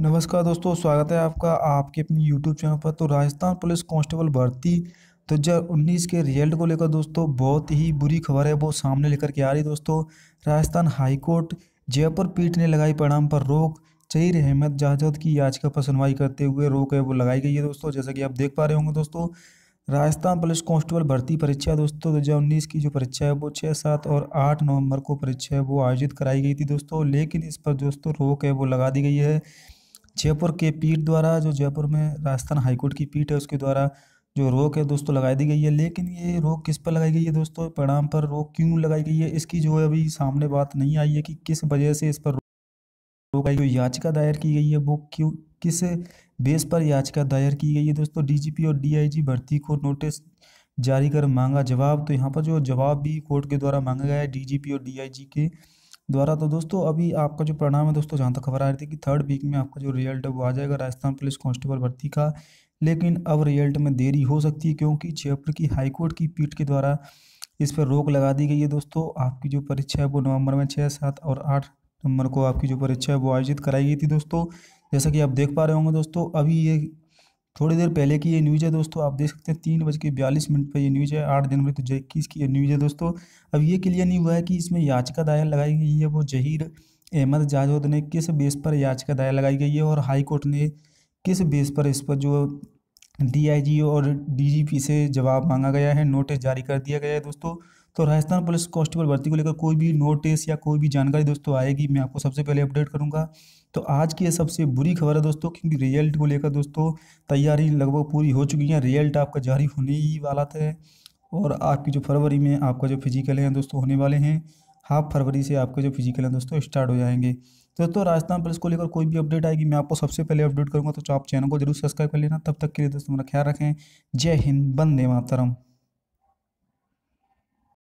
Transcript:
नमस्कार दोस्तों स्वागत है आपका आपके अपने यूट्यूब चैनल पर तो राजस्थान पुलिस कांस्टेबल भर्ती 2019 के रिजल्ट को लेकर दोस्तों बहुत ही बुरी खबर है वो सामने लेकर के आ रही दोस्तों राजस्थान हाईकोर्ट जयपुर पीठ ने लगाई परिणाम पर रोक चहीर अहमद जहाजत की याचिका पर सुनवाई करते हुए रोक है वो लगाई गई है दोस्तों जैसा कि आप देख पा रहे होंगे दोस्तों राजस्थान पुलिस कांस्टेबल भर्ती परीक्षा दोस्तों दो हज़ार उन्नीस की जो परीक्षा है वो छः सात और आठ नवंबर को परीक्षा है वो आयोजित कराई गई थी दोस्तों लेकिन इस पर दोस्तों रोक है वो लगा दी गई है जयपुर के पीठ द्वारा जो जयपुर में राजस्थान हाईकोर्ट की पीठ है उसके द्वारा जो रोक है दोस्तों लगाई दी गई है लेकिन ये रोक किस पर लगाई गई है दोस्तों परिणाम पर रोक क्यों लगाई गई है इसकी जो है अभी सामने बात नहीं आई है कि किस वजह से इस पर रोक आई जो याचिका दायर की गई है वो क्यों किस बेस पर याचिका दायर की गई है दोस्तों डीजीपी और डीआईजी भर्ती को नोटिस जारी कर मांगा जवाब तो यहाँ पर जो जवाब भी कोर्ट के द्वारा मांगा गया है डी और डी के द्वारा तो दोस्तों अभी आपका जो परिणाम है दोस्तों जहाँ तक खबर आ रही थी कि थर्ड वीक में आपका जो रिजल्ट है वो आ जाएगा राजस्थान पुलिस कांस्टेबल भर्ती का लेकिन अब रिजल्ट में देरी हो सकती है क्योंकि जयपुर की हाईकोर्ट की पीठ के द्वारा इस पर रोक लगा दी गई है दोस्तों आपकी जो परीक्षा है वो नवंबर में छः सात और आठ नंबर को आपकी जो परीक्षा है वो आयोजित कराई गई थी दोस्तों जैसा कि आप देख पा रहे होंगे दोस्तों अभी ये थोड़ी देर पहले की ये न्यूज़ है दोस्तों आप देख सकते हैं तीन बज के बयालीस मिनट पर ये न्यूज़ है आठ जनवरी दो तो हज़ार इक्कीस की ये न्यूज़ है दोस्तों अब ये क्लियर नहीं हुआ है कि इसमें याचिका दायर लगाई गई है वो जहीर अहमद जाजोद ने किस बेस पर याचिका दायर लगाई गई है और हाईकोर्ट ने किस बेस पर इस पर जो डीआईजी और डीजीपी से जवाब मांगा गया है नोटिस जारी कर दिया गया है दोस्तों तो राजस्थान पुलिस कांस्टेबल भर्ती को लेकर कोई भी नोटिस या कोई भी जानकारी दोस्तों आएगी मैं आपको सबसे पहले अपडेट करूंगा तो आज की सबसे बुरी खबर है दोस्तों क्योंकि रिजल्ट को लेकर दोस्तों तैयारी लगभग पूरी हो चुकी है रिजल्ट आपका जारी होने ही वाला था और आपकी जो फरवरी में आपका जो फिजिकल है दोस्तों होने वाले हैं हाफ फरवरी से आपके जो फिजिकल हैं दोस्तों स्टार्ट हो जाएंगे तो दोस्तों राजस्थान पुलिस को लेकर कोई भी अपडेट आएगी मैं आपको सबसे पहले अपडेट करूँगा तो आप चैनल को जरूर सब्सक्राइब कर लेना तब तक के लिए दोस्तों मेरा ख्याल रखें जय हिंद बंदे मातरम